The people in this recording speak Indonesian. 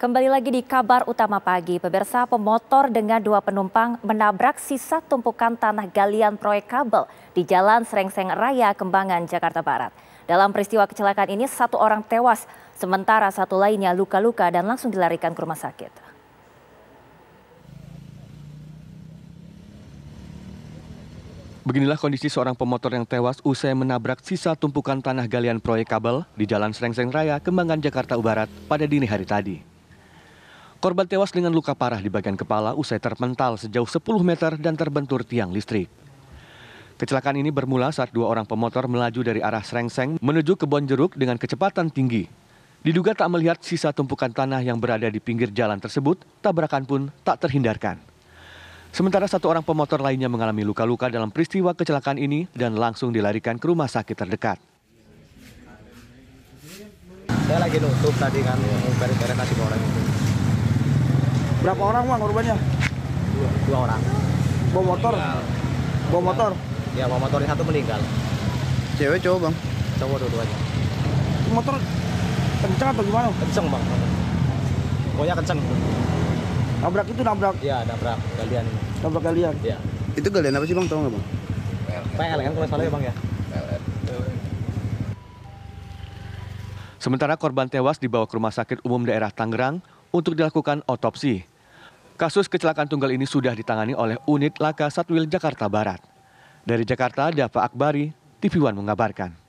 Kembali lagi di kabar utama pagi, pemirsa pemotor dengan dua penumpang menabrak sisa tumpukan tanah galian proyek kabel di Jalan Serengseng Raya, Kembangan, Jakarta Barat. Dalam peristiwa kecelakaan ini, satu orang tewas, sementara satu lainnya luka-luka dan langsung dilarikan ke rumah sakit. Beginilah kondisi seorang pemotor yang tewas usai menabrak sisa tumpukan tanah galian proyek kabel di Jalan Serengseng Raya, Kembangan, Jakarta Barat pada dini hari tadi. Korban tewas dengan luka parah di bagian kepala usai terpental sejauh 10 meter dan terbentur tiang listrik. Kecelakaan ini bermula saat dua orang pemotor melaju dari arah Srengseng menuju kebon jeruk dengan kecepatan tinggi. Diduga tak melihat sisa tumpukan tanah yang berada di pinggir jalan tersebut, tabrakan pun tak terhindarkan. Sementara satu orang pemotor lainnya mengalami luka-luka dalam peristiwa kecelakaan ini dan langsung dilarikan ke rumah sakit terdekat. Saya lagi nutup tadi kan, beri beres kasih orang itu. Berapa orang bang korbannya? Dua, dua orang. Bawa motor? Meninggal. Bawa motor? Ya bawa motor yang satu meninggal. Cewek cowok bang? Cowok dua-duanya. Motor kenceng atau gimana? Kenceng bang. Pokoknya kenceng. Nabrak itu nabrak? Iya nabrak galian. Nabrak galian? Iya. Itu galian apa sih bang? Tahu nggak bang? kan kalau salah ya bang ya. Sementara korban tewas dibawa ke Rumah Sakit Umum Daerah Tangerang untuk dilakukan otopsi. Kasus kecelakaan tunggal ini sudah ditangani oleh unit Laka Satwil Jakarta Barat. Dari Jakarta, Dava Akbari, TV One mengabarkan.